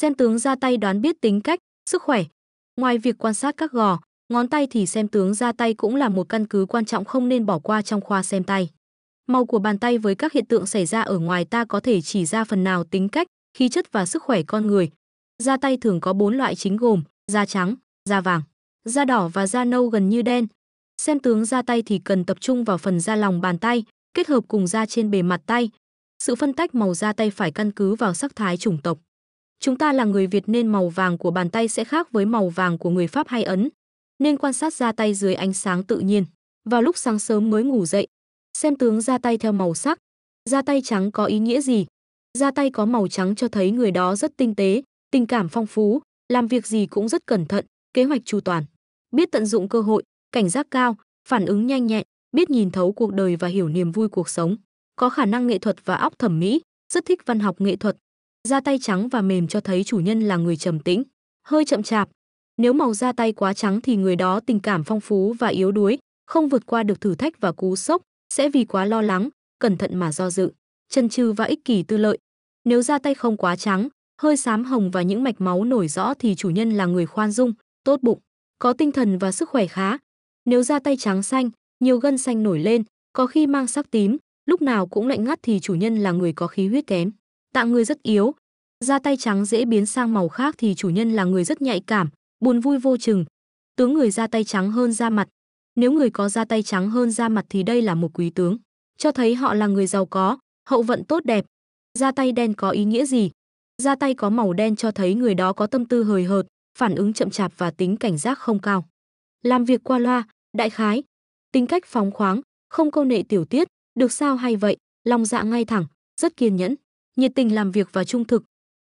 Xem tướng ra tay đoán biết tính cách, sức khỏe. Ngoài việc quan sát các gò, ngón tay thì xem tướng ra tay cũng là một căn cứ quan trọng không nên bỏ qua trong khoa xem tay. Màu của bàn tay với các hiện tượng xảy ra ở ngoài ta có thể chỉ ra phần nào tính cách, khí chất và sức khỏe con người. Da tay thường có bốn loại chính gồm da trắng, da vàng, da đỏ và da nâu gần như đen. Xem tướng da tay thì cần tập trung vào phần da lòng bàn tay, kết hợp cùng da trên bề mặt tay. Sự phân tách màu da tay phải căn cứ vào sắc thái chủng tộc. Chúng ta là người Việt nên màu vàng của bàn tay sẽ khác với màu vàng của người Pháp hay Ấn. Nên quan sát da tay dưới ánh sáng tự nhiên. Vào lúc sáng sớm mới ngủ dậy, xem tướng da tay theo màu sắc. da tay trắng có ý nghĩa gì? da tay có màu trắng cho thấy người đó rất tinh tế, tình cảm phong phú, làm việc gì cũng rất cẩn thận, kế hoạch chu toàn, biết tận dụng cơ hội, cảnh giác cao, phản ứng nhanh nhẹn, biết nhìn thấu cuộc đời và hiểu niềm vui cuộc sống, có khả năng nghệ thuật và óc thẩm mỹ, rất thích văn học nghệ thuật, Da tay trắng và mềm cho thấy chủ nhân là người trầm tĩnh, hơi chậm chạp. Nếu màu da tay quá trắng thì người đó tình cảm phong phú và yếu đuối, không vượt qua được thử thách và cú sốc, sẽ vì quá lo lắng, cẩn thận mà do dự, chân chừ và ích kỷ tư lợi. Nếu da tay không quá trắng, hơi xám hồng và những mạch máu nổi rõ thì chủ nhân là người khoan dung, tốt bụng, có tinh thần và sức khỏe khá. Nếu da tay trắng xanh, nhiều gân xanh nổi lên, có khi mang sắc tím, lúc nào cũng lạnh ngắt thì chủ nhân là người có khí huyết kém. Tạng người rất yếu, da tay trắng dễ biến sang màu khác thì chủ nhân là người rất nhạy cảm, buồn vui vô chừng. Tướng người da tay trắng hơn da mặt. Nếu người có da tay trắng hơn da mặt thì đây là một quý tướng, cho thấy họ là người giàu có, hậu vận tốt đẹp. Da tay đen có ý nghĩa gì? Da tay có màu đen cho thấy người đó có tâm tư hời hợt, phản ứng chậm chạp và tính cảnh giác không cao. Làm việc qua loa, đại khái, tính cách phóng khoáng, không câu nệ tiểu tiết, được sao hay vậy, lòng dạ ngay thẳng, rất kiên nhẫn, nhiệt tình làm việc và trung thực,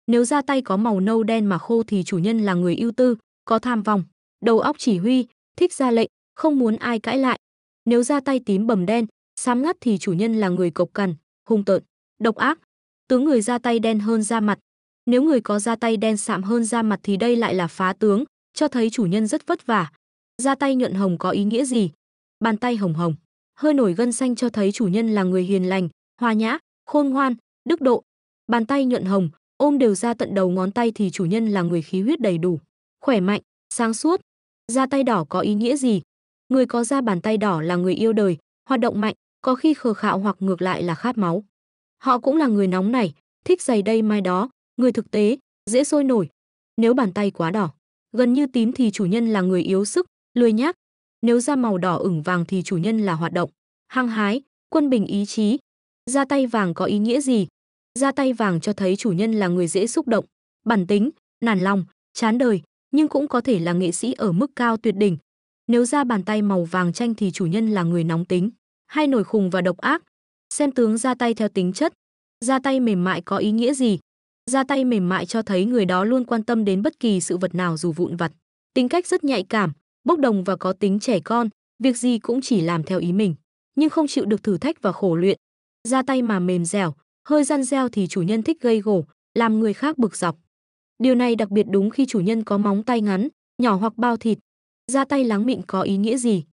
nếu da tay có màu nâu đen mà khô thì chủ nhân là người ưu tư, có tham vọng, đầu óc chỉ huy, thích ra lệnh, không muốn ai cãi lại. Nếu da tay tím bầm đen, xám ngắt thì chủ nhân là người cộc cằn, hung tợn, độc ác. Tướng người da tay đen hơn da mặt. Nếu người có da tay đen sạm hơn da mặt thì đây lại là phá tướng, cho thấy chủ nhân rất vất vả. da tay nhuận hồng có ý nghĩa gì? Bàn tay hồng hồng, hơi nổi gân xanh cho thấy chủ nhân là người hiền lành, hòa nhã, khôn ngoan, đức độ. Bàn tay nhuận hồng, ôm đều ra tận đầu ngón tay thì chủ nhân là người khí huyết đầy đủ, khỏe mạnh, sáng suốt. Da tay đỏ có ý nghĩa gì? Người có da bàn tay đỏ là người yêu đời, hoạt động mạnh, có khi khờ khạo hoặc ngược lại là khát máu. Họ cũng là người nóng này, thích giày đây mai đó, người thực tế, dễ sôi nổi. Nếu bàn tay quá đỏ, gần như tím thì chủ nhân là người yếu sức, lười nhác. Nếu da màu đỏ ửng vàng thì chủ nhân là hoạt động, hăng hái, quân bình ý chí. Da tay vàng có ý nghĩa gì? ra tay vàng cho thấy chủ nhân là người dễ xúc động, bản tính, nản lòng, chán đời, nhưng cũng có thể là nghệ sĩ ở mức cao tuyệt đỉnh. Nếu ra bàn tay màu vàng tranh thì chủ nhân là người nóng tính, hay nổi khùng và độc ác. Xem tướng ra tay theo tính chất, ra tay mềm mại có ý nghĩa gì? Ra tay mềm mại cho thấy người đó luôn quan tâm đến bất kỳ sự vật nào dù vụn vặt, tính cách rất nhạy cảm, bốc đồng và có tính trẻ con, việc gì cũng chỉ làm theo ý mình, nhưng không chịu được thử thách và khổ luyện. Ra tay mà mềm dẻo, hơi răn reo thì chủ nhân thích gây gổ, làm người khác bực dọc. Điều này đặc biệt đúng khi chủ nhân có móng tay ngắn, nhỏ hoặc bao thịt. Da tay láng mịn có ý nghĩa gì?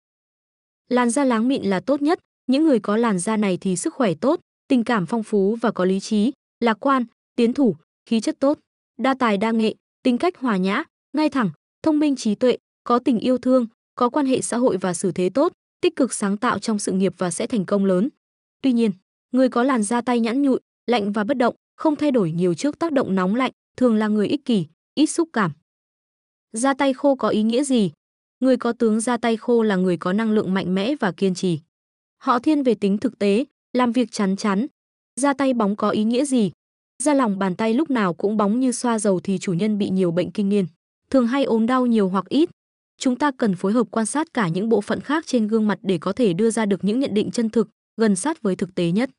Làn da láng mịn là tốt nhất, những người có làn da này thì sức khỏe tốt, tình cảm phong phú và có lý trí, lạc quan, tiến thủ, khí chất tốt, đa tài đa nghệ, tính cách hòa nhã, ngay thẳng, thông minh trí tuệ, có tình yêu thương, có quan hệ xã hội và xử thế tốt, tích cực sáng tạo trong sự nghiệp và sẽ thành công lớn. Tuy nhiên, Người có làn da tay nhẵn nhụi, lạnh và bất động, không thay đổi nhiều trước tác động nóng lạnh, thường là người ích kỷ, ít xúc cảm. Da tay khô có ý nghĩa gì? Người có tướng da tay khô là người có năng lượng mạnh mẽ và kiên trì. Họ thiên về tính thực tế, làm việc chắn chắn. Da tay bóng có ý nghĩa gì? Da lòng bàn tay lúc nào cũng bóng như xoa dầu thì chủ nhân bị nhiều bệnh kinh niên, thường hay ốm đau nhiều hoặc ít. Chúng ta cần phối hợp quan sát cả những bộ phận khác trên gương mặt để có thể đưa ra được những nhận định chân thực, gần sát với thực tế nhất.